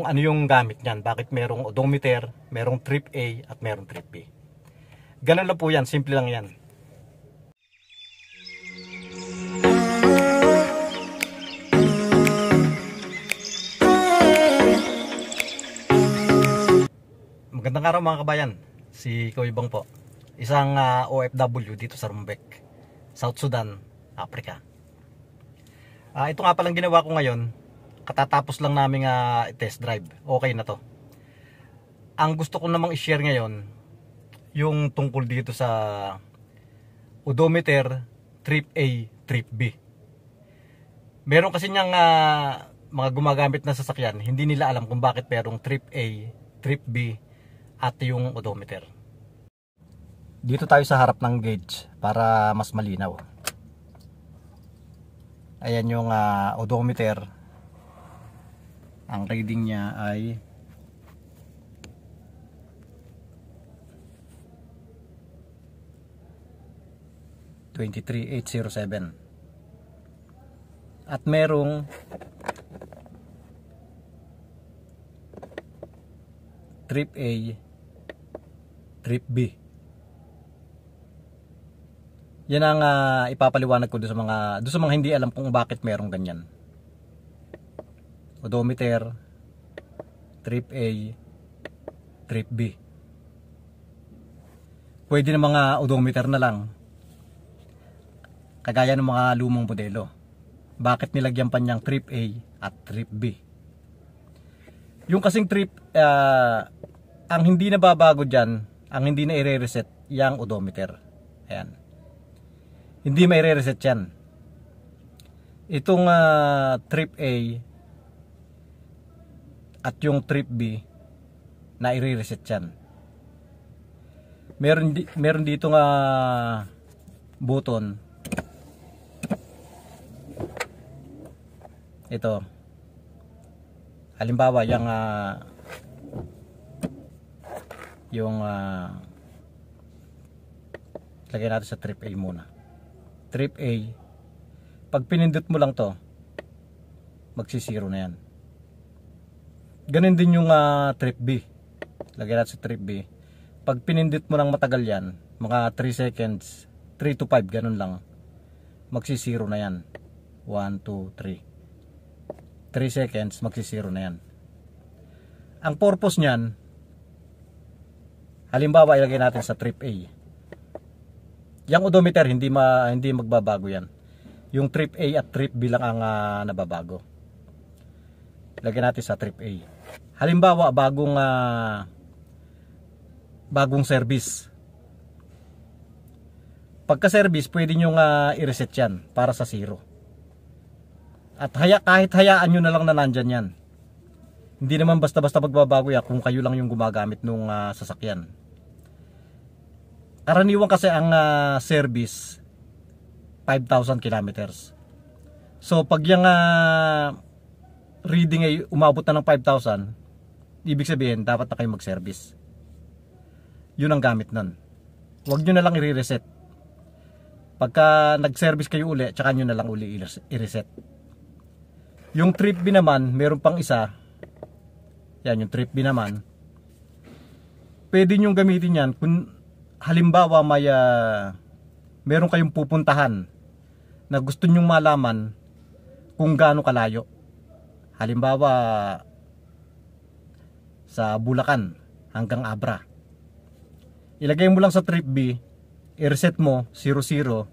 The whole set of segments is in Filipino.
kung ano yung gamit niyan. Bakit merong odometer, merong trip A at merong trip B. Ganun lang po yan, simple lang yan. Magandang araw mga kabayan, si Kuibang po. Isang uh, ah, OFW dito sa Rumbek, South Sudan, Africa. Uh, ito nga palang ginawa ko ngayon, katatapos lang namin uh, ah, test drive okay na to ang gusto ko namang i-share ngayon yung tungkol dito sa odometer trip A trip B meron kasi niyang uh, mga gumagamit na sasakyan hindi nila alam kung bakit merong trip A trip B at yung odometer dito tayo sa harap ng gauge para mas malinaw ayan yung uh, odometer ang reading niya ay 23807 at merong trip A trip B yan ang uh, ipapaliwanag ko do sa mga do sa mga hindi alam kung bakit merong ganyan odometer, trip A, trip B. Pwede ng mga odometer na lang. Kagaya ng mga lumang modelo. Bakit nilagyan pa niyang trip A at trip B? Yung kasing trip, uh, ang hindi na babago dyan, ang hindi na i-reset, yung odometer. Ayan. Hindi may re-reset yan. Itong uh, trip A, at yung trip B na i-reset yan. Meron, di, meron dito nga button. Ito. Halimbawa, yung uh, yung uh, lagyan natin sa trip A muna. Trip A. Pag pinindot mo lang to, magsisiro na yan ganun din yung uh, trip B lagyan natin sa trip B pag pinindit mo ng matagal yan mga 3 seconds 3 to 5 ganun lang magsisiro na yan 1, 2, 3 3 seconds magsisiro na yan ang purpose nyan halimbawa ilagay natin sa trip A yung odometer hindi, ma, hindi magbabago yan yung trip A at trip B lang ang uh, nababago lagyan natin sa trip A halimbawa bagong uh, bagong service pagka service pwede nyo nga uh, i-reset yan para sa zero at haya, kahit hayaan nyo na lang na nandyan yan hindi naman basta basta magbabago yan kung kayo lang yung gumagamit nung uh, sasakyan karaniwan kasi ang uh, service 5,000 kilometers so pag yung uh, reading ay umabot na ng 5,000 ibig sabihin, dapat na kayo mag-service. Yun ang gamit nun. Huwag nyo na lang i-reset. Pagka nag-service kayo uli, tsaka nyo na lang uli i-reset. Yung trip B naman, meron pang isa. Yan, yung trip B naman. Pwede nyo gamitin yan kung halimbawa may uh, meron kayong pupuntahan na gusto nyong malaman kung gaano kalayo. Halimbawa, sa Bulacan hanggang Abra. Ilagay mo lang sa trip B, i-reset mo 00,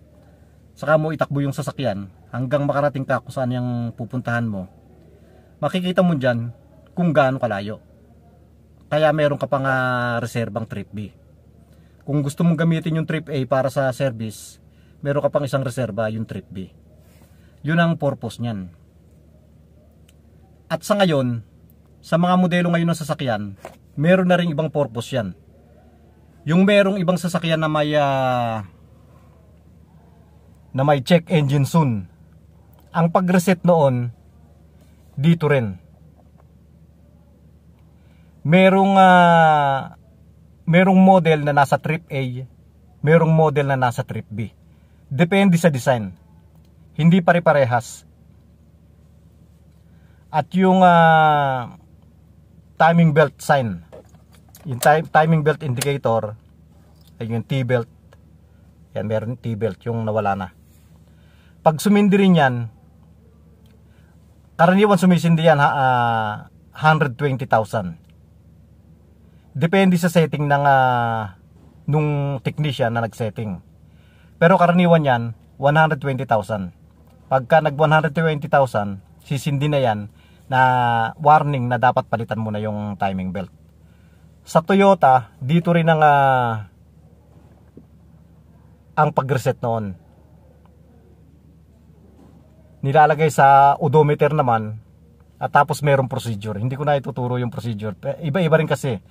saka mo itakbo yung sasakyan hanggang makarating ka kung saan yung pupuntahan mo. Makikita mo dyan kung gaano kalayo. Kaya meron ka pang reserbang trip B. Kung gusto mong gamitin yung trip A para sa service, meron ka pang isang reserba yung trip B. Yun ang purpose niyan. At sa ngayon, sa mga modelo ngayon ng sasakyan, meron na rin ibang purpose yan. Yung merong ibang sasakyan na may uh, na may check engine soon. Ang pag-reset noon dito rin. Merong uh, merong model na nasa trip A, merong model na nasa trip B. Depende sa design. Hindi pare-parehas. At yung uh, timing belt sign. Yung time, timing belt indicator ay yung T-belt. Yan, meron T-belt yung nawala na. Pag sumindi rin yan, karaniwan sumisindi yan ha, uh, ah, 120,000. Depende sa setting ng uh, nung technician na nagsetting. Pero karaniwan yan, 120,000. Pagka nag 120,000, sisindi na yan na warning na dapat palitan mo na yung timing belt. Sa Toyota, dito rin ang uh, ang pag-reset noon. Nilalagay sa odometer naman at tapos mayroong procedure. Hindi ko na ituturo yung procedure. Iba-iba rin kasi.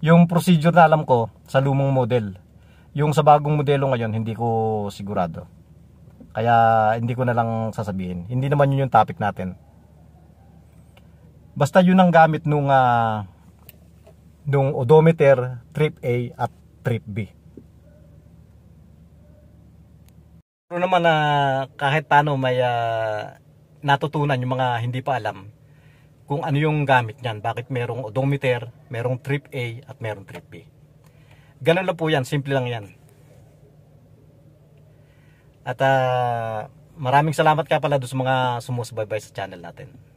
Yung procedure na alam ko sa lumang model. Yung sa bagong modelo ngayon, hindi ko sigurado. Kaya hindi ko na lang sasabihin. Hindi naman yun yung topic natin. Basta yun ang gamit nung, uh, nung odometer trip A at trip B. Pero naman na uh, kahit paano may uh, natutunan yung mga hindi pa alam kung ano yung gamit niyan. Bakit merong odometer, merong trip A at merong trip B. Ganun lang po yan. Simple lang yan. At uh, maraming salamat ka pala doon sa mga sumusubaybay sa channel natin.